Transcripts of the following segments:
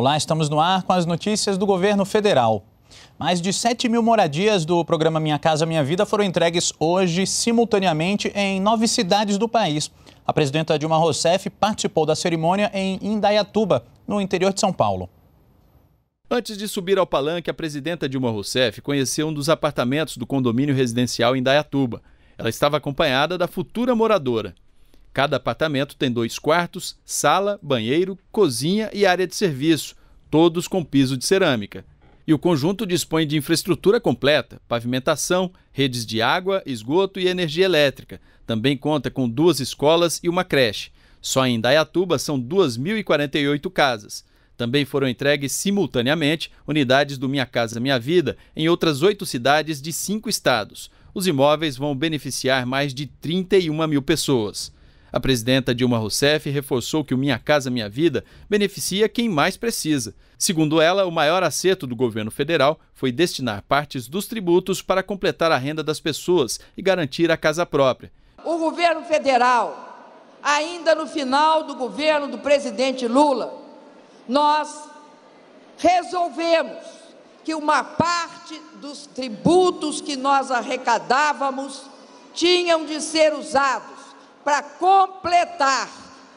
Olá, estamos no ar com as notícias do governo federal. Mais de 7 mil moradias do programa Minha Casa Minha Vida foram entregues hoje simultaneamente em nove cidades do país. A presidenta Dilma Rousseff participou da cerimônia em Indaiatuba, no interior de São Paulo. Antes de subir ao palanque, a presidenta Dilma Rousseff conheceu um dos apartamentos do condomínio residencial em Indaiatuba. Ela estava acompanhada da futura moradora. Cada apartamento tem dois quartos, sala, banheiro, cozinha e área de serviço, todos com piso de cerâmica. E o conjunto dispõe de infraestrutura completa, pavimentação, redes de água, esgoto e energia elétrica. Também conta com duas escolas e uma creche. Só em Dayatuba são 2.048 casas. Também foram entregues simultaneamente unidades do Minha Casa Minha Vida em outras oito cidades de cinco estados. Os imóveis vão beneficiar mais de 31 mil pessoas. A presidenta Dilma Rousseff reforçou que o Minha Casa Minha Vida beneficia quem mais precisa. Segundo ela, o maior acerto do governo federal foi destinar partes dos tributos para completar a renda das pessoas e garantir a casa própria. O governo federal, ainda no final do governo do presidente Lula, nós resolvemos que uma parte dos tributos que nós arrecadávamos tinham de ser usados para completar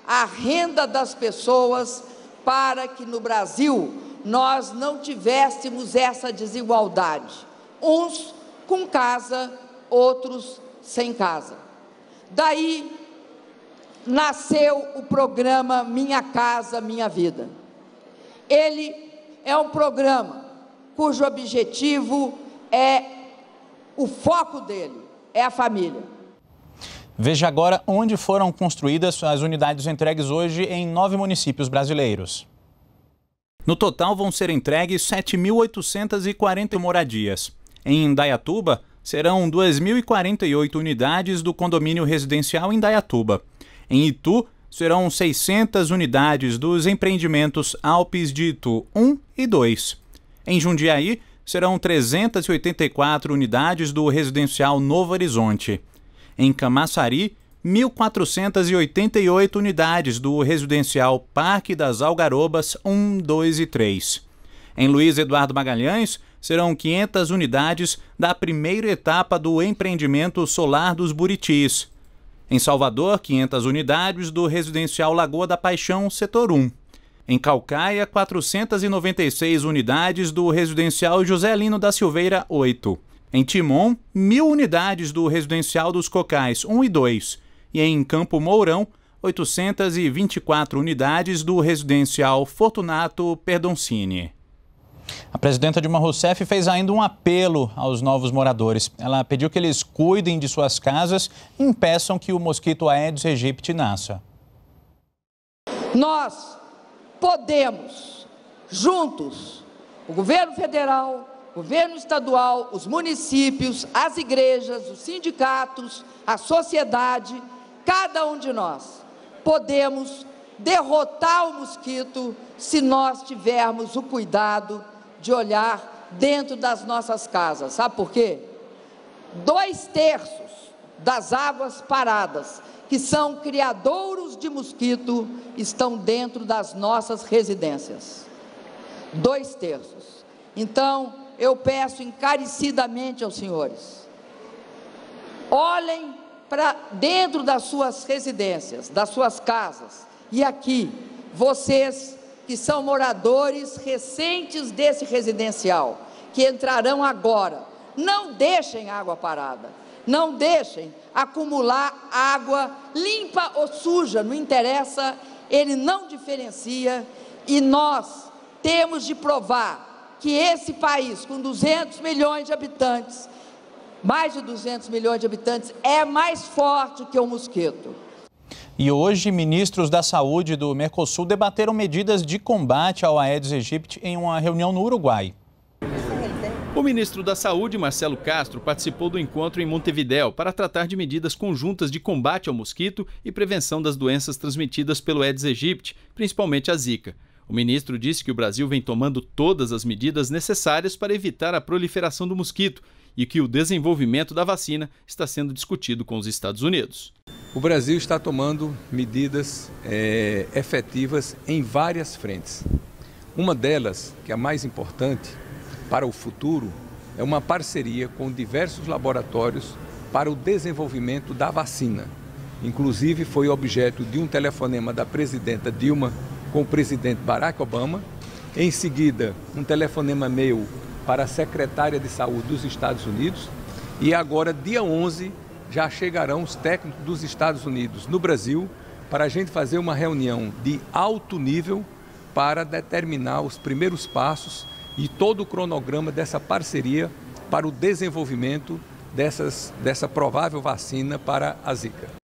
a renda das pessoas para que no Brasil nós não tivéssemos essa desigualdade. Uns com casa, outros sem casa. Daí nasceu o programa Minha Casa Minha Vida. Ele é um programa cujo objetivo é o foco dele é a família. Veja agora onde foram construídas as unidades entregues hoje em nove municípios brasileiros. No total, vão ser entregues 7.840 moradias. Em Indaiatuba, serão 2.048 unidades do condomínio residencial Indaiatuba. Em Itu, serão 600 unidades dos empreendimentos Alpes de Itu 1 e 2. Em Jundiaí, serão 384 unidades do residencial Novo Horizonte. Em Camaçari, 1.488 unidades do residencial Parque das Algarobas 1, 2 e 3. Em Luiz Eduardo Magalhães, serão 500 unidades da primeira etapa do empreendimento solar dos Buritis. Em Salvador, 500 unidades do residencial Lagoa da Paixão, setor 1. Em Calcaia, 496 unidades do residencial José Lino da Silveira 8. Em Timon, mil unidades do residencial dos Cocais 1 e 2. E em Campo Mourão, 824 unidades do residencial Fortunato Perdoncini. A presidenta Dilma Rousseff fez ainda um apelo aos novos moradores. Ela pediu que eles cuidem de suas casas e impeçam que o mosquito Aedes aegypti nasça. Nós podemos, juntos, o governo federal, governo estadual, os municípios, as igrejas, os sindicatos, a sociedade, cada um de nós podemos derrotar o mosquito se nós tivermos o cuidado de olhar dentro das nossas casas. Sabe por quê? Dois terços das águas paradas, que são criadouros de mosquito, estão dentro das nossas residências. Dois terços. Então, eu peço encarecidamente aos senhores: olhem para dentro das suas residências, das suas casas, e aqui, vocês que são moradores recentes desse residencial, que entrarão agora, não deixem água parada, não deixem acumular água limpa ou suja, não interessa, ele não diferencia, e nós temos de provar que esse país, com 200 milhões de habitantes, mais de 200 milhões de habitantes, é mais forte que o mosquito. E hoje, ministros da Saúde do Mercosul debateram medidas de combate ao Aedes aegypti em uma reunião no Uruguai. O ministro da Saúde, Marcelo Castro, participou do encontro em Montevidéu para tratar de medidas conjuntas de combate ao mosquito e prevenção das doenças transmitidas pelo Aedes aegypti, principalmente a Zika. O ministro disse que o Brasil vem tomando todas as medidas necessárias para evitar a proliferação do mosquito e que o desenvolvimento da vacina está sendo discutido com os Estados Unidos. O Brasil está tomando medidas é, efetivas em várias frentes. Uma delas, que é a mais importante para o futuro, é uma parceria com diversos laboratórios para o desenvolvimento da vacina. Inclusive, foi objeto de um telefonema da presidenta Dilma com o presidente Barack Obama. Em seguida, um telefonema meu para a secretária de saúde dos Estados Unidos. E agora, dia 11, já chegarão os técnicos dos Estados Unidos no Brasil para a gente fazer uma reunião de alto nível para determinar os primeiros passos e todo o cronograma dessa parceria para o desenvolvimento dessas, dessa provável vacina para a Zika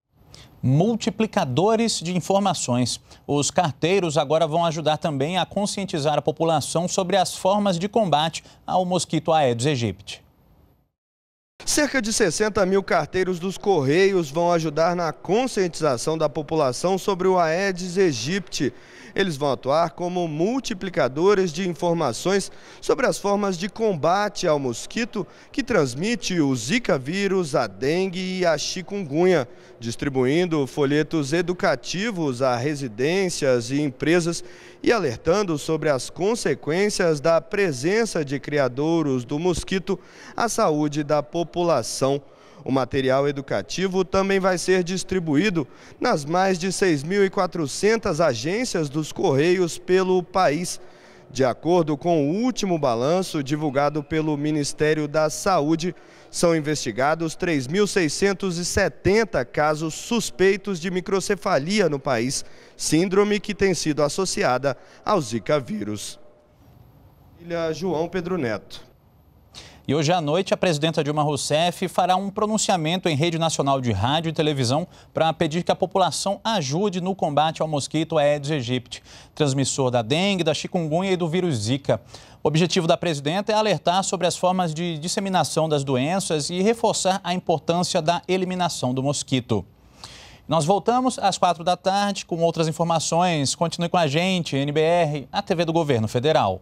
multiplicadores de informações. Os carteiros agora vão ajudar também a conscientizar a população sobre as formas de combate ao mosquito Aedes aegypti. Cerca de 60 mil carteiros dos Correios vão ajudar na conscientização da população sobre o Aedes aegypti. Eles vão atuar como multiplicadores de informações sobre as formas de combate ao mosquito que transmite o Zika vírus, a dengue e a chikungunya distribuindo folhetos educativos a residências e empresas e alertando sobre as consequências da presença de criadouros do mosquito à saúde da população. O material educativo também vai ser distribuído nas mais de 6.400 agências dos Correios pelo país. De acordo com o último balanço divulgado pelo Ministério da Saúde, são investigados 3.670 casos suspeitos de microcefalia no país, síndrome que tem sido associada ao Zika vírus. João Pedro Neto. E hoje à noite, a presidenta Dilma Rousseff fará um pronunciamento em rede nacional de rádio e televisão para pedir que a população ajude no combate ao mosquito Aedes aegypti, transmissor da dengue, da chikungunya e do vírus Zika. O objetivo da presidenta é alertar sobre as formas de disseminação das doenças e reforçar a importância da eliminação do mosquito. Nós voltamos às quatro da tarde com outras informações. Continue com a gente, NBR, a TV do Governo Federal.